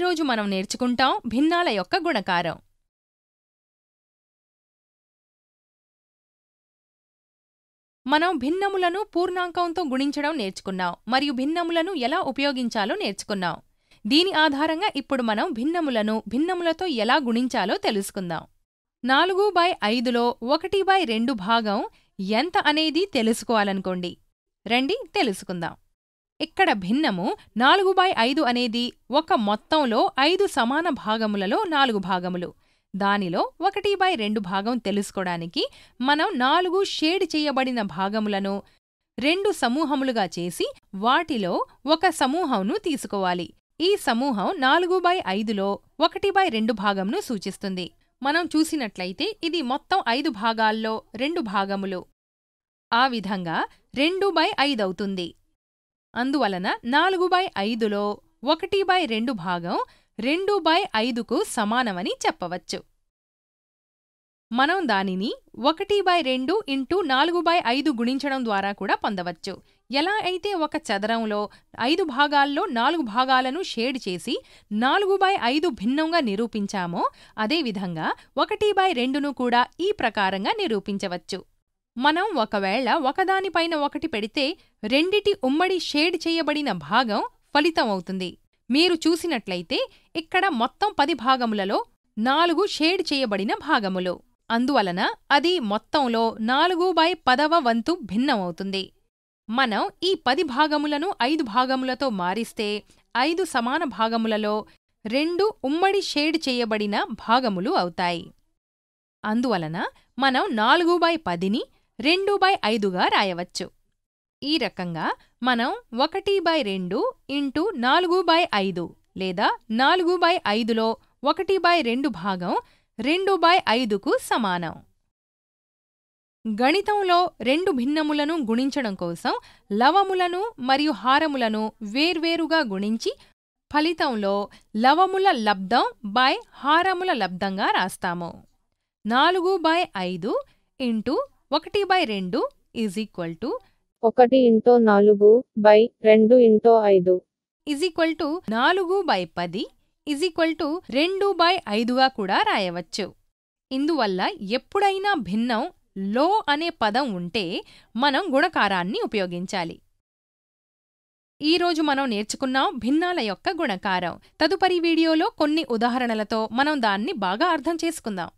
ఈరోజు మనం నేర్చుకుంటాం భిన్నాల యొక్క గుణకారం మనం భిన్నములను పూర్ణాంకంతో గుణించడం నేర్చుకున్నాం మరియు భిన్నములను ఎలా ఉపయోగించాలో నేర్చుకున్నాం దీని ఆధారంగా ఇప్పుడు మనం భిన్నములను భిన్నములతో ఎలా గుణించాలో తెలుసుకుందాం నాలుగు బై ఐదులో ఒకటి బై రెండు భాగం ఎంత అనేది తెలుసుకోవాలనుకోండి రండి తెలుసుకుందాం ఇక్కడ భిన్నము నాలుగు బై ఐదు అనేది ఒక మొత్తంలో ఐదు సమాన భాగములలో నాలుగు భాగములు దానిలో ఒకటి బై రెండు భాగం తెలుసుకోడానికి మనం నాలుగు షేడ్ చేయబడిన భాగములను రెండు సమూహములుగా చేసి వాటిలో ఒక సమూహంను తీసుకోవాలి ఈ సమూహం నాలుగు బై ఐదులో ఒకటి బై రెండు భాగంను సూచిస్తుంది మనం చూసినట్లయితే ఇది మొత్తం ఐదు భాగాల్లో రెండు భాగములు ఆ విధంగా రెండు బై ఐదవుతుంది అందువలన నాలుగు బై ఐదులో ఒకటి బై రెండు భాగం రెండు బై ఐదుకు సమానమని చెప్పవచ్చు మనం దానిని ఒకటి బై రెండు ఇంటూ నాలుగు బై ఐదు గుణించడం ద్వారా కూడా పొందవచ్చు ఎలా అయితే ఒక చదరంలో ఐదు భాగాల్లో నాలుగు భాగాలను షేడ్ చేసి నాలుగు బై ఐదు భిన్నంగా నిరూపించామో అదేవిధంగా ఒకటి బై రెండును కూడా ఈ ప్రకారంగా నిరూపించవచ్చు మనం ఒకవేళ ఒకదానిపైన ఒకటి పెడితే రెండిటి ఉమ్మడి షేడ్ చేయబడిన భాగం ఫలితం అవుతుంది మీరు చూసినట్లయితే ఇక్కడ మొత్తం పది భాగములలో నాలుగు షేడ్ చేయబడిన భాగములు అందువలన అది మొత్తంలో నాలుగు బై పదవ వంతు భిన్నమవుతుంది మనం ఈ పది భాగములను ఐదు భాగములతో మారిస్తే ఐదు సమాన భాగములలో రెండు ఉమ్మడి షేడ్ చేయబడిన భాగములు అవుతాయి అందువలన మనం నాలుగు బై పదిని రెండు బై ఐదుగా రాయవచ్చు ఈ రకంగా మనం ఒకటి బై రెండు ఇంటూ నాలుగు బై ఐదు లేదా నాలుగు బై ఐదులో ఒకటి బై రెండు భాగం రెండు బై ఐదుకు సమానం గణితంలో రెండు భిన్నములను గుణించడం కోసం లవములను మరియు హారములను వేర్వేరుగా గుణించి ఫలితంలో లవముల లబ్దం బై హారముల లబ్ధంగా రాస్తాము నాలుగు బై ఐదు ఇంటూ ఒకటి బై రెండు ఈజ్ ఈక్వల్ టు ఒకటి ఇంటో నాలుగు బై రెండు ఇంటో ఐదు ఈజ్ ఈక్వల్ టు నాలుగు బై పది ఈజ్ ఈక్వల్ టు రెండు బై ఐదుగా కూడా రాయవచ్చు ఇందువల్ల ఎప్పుడైనా భిన్నం లో అనే పదం ఉంటే మనం గుణకారాన్ని ఉపయోగించాలి ఈరోజు మనం నేర్చుకున్నాం భిన్నాల యొక్క గుణకారం తదుపరి వీడియోలో కొన్ని ఉదాహరణలతో మనం దాన్ని బాగా అర్థం చేసుకుందాం